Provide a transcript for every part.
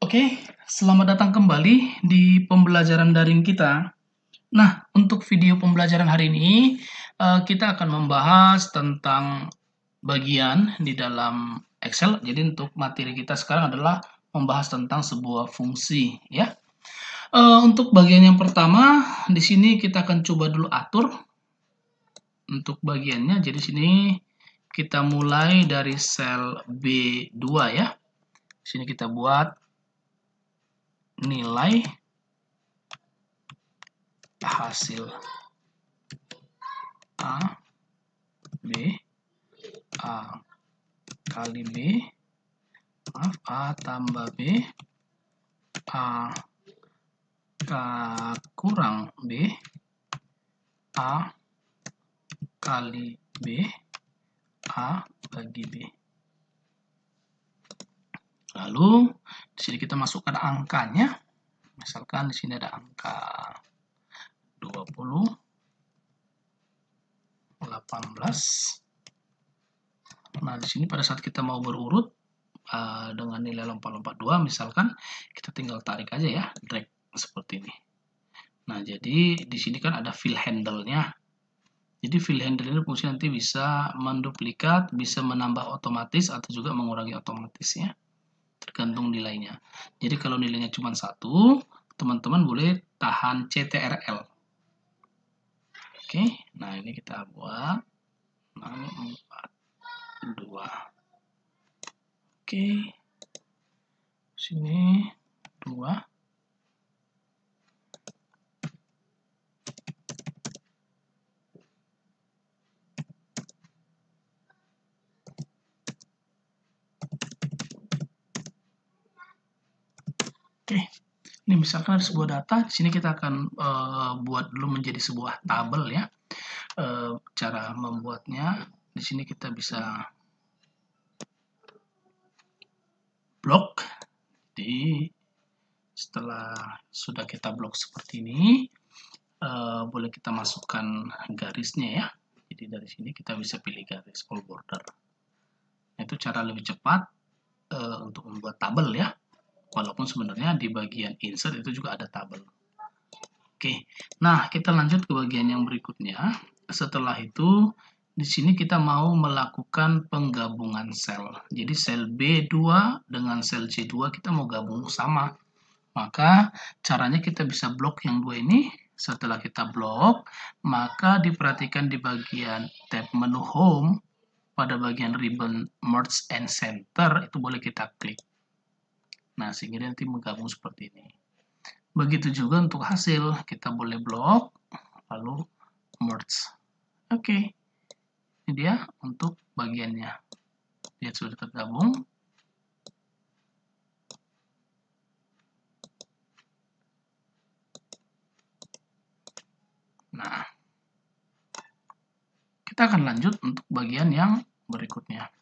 Oke, selamat datang kembali di pembelajaran daring kita. Nah, untuk video pembelajaran hari ini, eh, kita akan membahas tentang bagian di dalam Excel. Jadi, untuk materi kita sekarang adalah membahas tentang sebuah fungsi. ya. Eh, untuk bagian yang pertama, di sini kita akan coba dulu atur untuk bagiannya. Jadi, sini kita mulai dari sel B2 ya. Sini kita buat nilai hasil A B A kali B maaf A tambah B A K kurang B A kali B A bagi B Lalu di sini kita masukkan angkanya. Misalkan di sini ada angka 20 18. Nah, di sini pada saat kita mau berurut eh, dengan nilai lompat-lompat 2 misalkan kita tinggal tarik aja ya, drag seperti ini. Nah, jadi di sini kan ada fill handle-nya. Jadi fill handle ini fungsi nanti bisa menduplikat, bisa menambah otomatis atau juga mengurangi otomatisnya tergantung nilainya. Jadi kalau nilainya cuma satu, teman-teman boleh tahan CTRL. Oke, nah ini kita buat 6, 4, 2. Oke, sini Oke, ini misalkan ada sebuah data, di sini kita akan uh, buat dulu menjadi sebuah tabel ya. Uh, cara membuatnya, di sini kita bisa blok. di setelah sudah kita blok seperti ini, uh, boleh kita masukkan garisnya ya. Jadi dari sini kita bisa pilih garis all border. Itu cara lebih cepat uh, untuk membuat tabel ya. Walaupun sebenarnya di bagian insert itu juga ada tabel. Oke, nah kita lanjut ke bagian yang berikutnya. Setelah itu, di sini kita mau melakukan penggabungan sel. Jadi sel B2 dengan sel C2 kita mau gabung sama. Maka caranya kita bisa blok yang dua ini. Setelah kita blok, maka diperhatikan di bagian tab menu home, pada bagian ribbon merge and center, itu boleh kita klik. Nah, sehingga nanti menggabung seperti ini. Begitu juga untuk hasil, kita boleh blok, lalu merge. Oke, okay. ini dia untuk bagiannya. Dia sudah tergabung. Nah, kita akan lanjut untuk bagian yang berikutnya.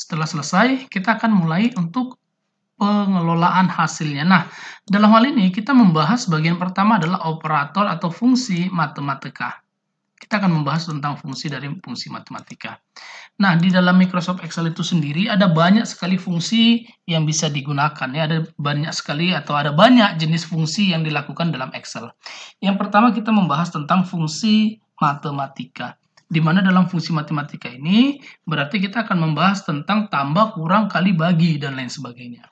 Setelah selesai, kita akan mulai untuk pengelolaan hasilnya. Nah, dalam hal ini kita membahas bagian pertama adalah operator atau fungsi matematika. Kita akan membahas tentang fungsi dari fungsi matematika. Nah, di dalam Microsoft Excel itu sendiri ada banyak sekali fungsi yang bisa digunakan. Ya, ada banyak sekali atau ada banyak jenis fungsi yang dilakukan dalam Excel. Yang pertama kita membahas tentang fungsi matematika di mana dalam fungsi matematika ini berarti kita akan membahas tentang tambah, kurang, kali, bagi, dan lain sebagainya.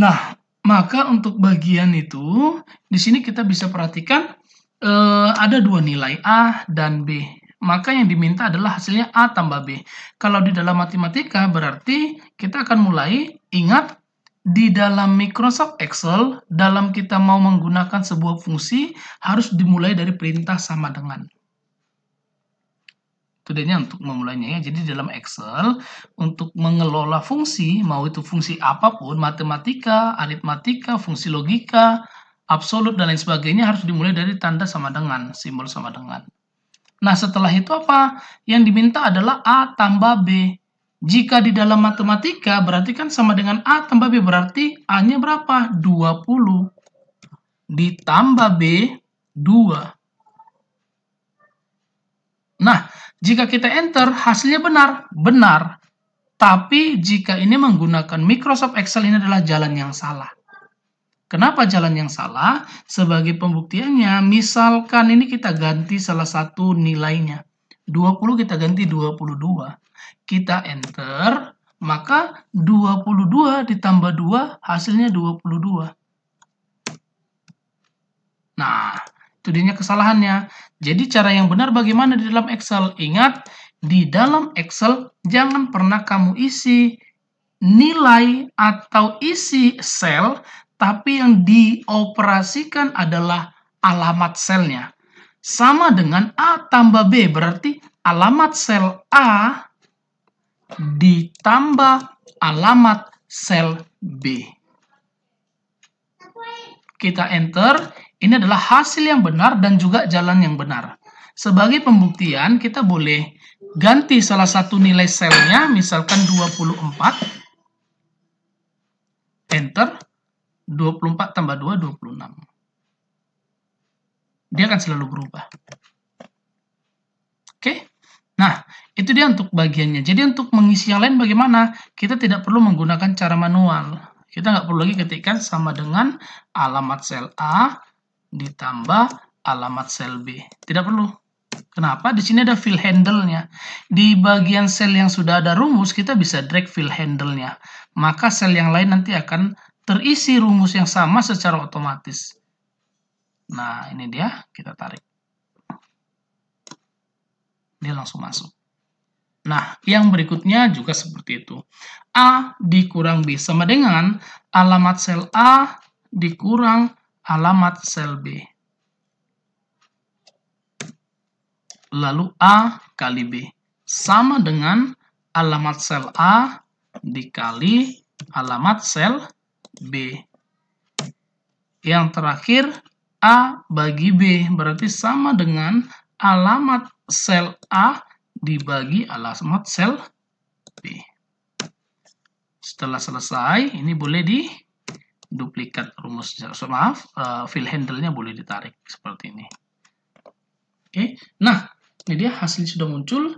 Nah, maka untuk bagian itu, di sini kita bisa perhatikan eh, ada dua nilai A dan B. Maka yang diminta adalah hasilnya A tambah B. Kalau di dalam matematika, berarti kita akan mulai ingat di dalam Microsoft Excel, dalam kita mau menggunakan sebuah fungsi, harus dimulai dari perintah sama dengan studentnya untuk memulainya. ya. Jadi dalam Excel untuk mengelola fungsi mau itu fungsi apapun, matematika, aritmatika, fungsi logika, absolut dan lain sebagainya harus dimulai dari tanda sama dengan, simbol sama dengan. Nah, setelah itu apa? Yang diminta adalah A tambah B. Jika di dalam matematika berarti kan sama dengan A tambah B berarti A-nya berapa? 20 ditambah B 2 Jika kita enter, hasilnya benar. Benar. Tapi jika ini menggunakan Microsoft Excel ini adalah jalan yang salah. Kenapa jalan yang salah? Sebagai pembuktiannya, misalkan ini kita ganti salah satu nilainya. 20 kita ganti 22. Kita enter, maka 22 ditambah 2 hasilnya 22. Nah, studinya kesalahannya. Jadi cara yang benar bagaimana di dalam Excel? Ingat, di dalam Excel jangan pernah kamu isi nilai atau isi sel, tapi yang dioperasikan adalah alamat selnya. Sama dengan A tambah B, berarti alamat sel A ditambah alamat sel B. Kita enter, ini adalah hasil yang benar dan juga jalan yang benar. Sebagai pembuktian, kita boleh ganti salah satu nilai selnya, misalkan 24. Enter. 24 tambah 2, 26. Dia akan selalu berubah. Oke? Nah, itu dia untuk bagiannya. Jadi untuk mengisi yang lain bagaimana? Kita tidak perlu menggunakan cara manual. Kita nggak perlu lagi ketikkan sama dengan alamat sel A, ditambah alamat sel B. Tidak perlu. Kenapa? Di sini ada fill handle-nya. Di bagian sel yang sudah ada rumus, kita bisa drag fill handle-nya. Maka sel yang lain nanti akan terisi rumus yang sama secara otomatis. Nah, ini dia. Kita tarik. Dia langsung masuk. Nah, yang berikutnya juga seperti itu. A dikurang B sama dengan alamat sel A dikurang alamat sel B. Lalu A kali B. Sama dengan alamat sel A dikali alamat sel B. Yang terakhir, A bagi B. Berarti sama dengan alamat sel A dibagi alamat sel B. Setelah selesai, ini boleh di duplikat rumus so, maaf uh, eh, fill handle-nya boleh ditarik seperti ini. Oke, okay. nah ini dia hasil sudah muncul.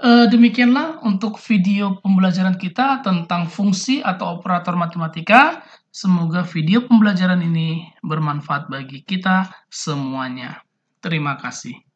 Uh, demikianlah untuk video pembelajaran kita tentang fungsi atau operator matematika. Semoga video pembelajaran ini bermanfaat bagi kita semuanya. Terima kasih.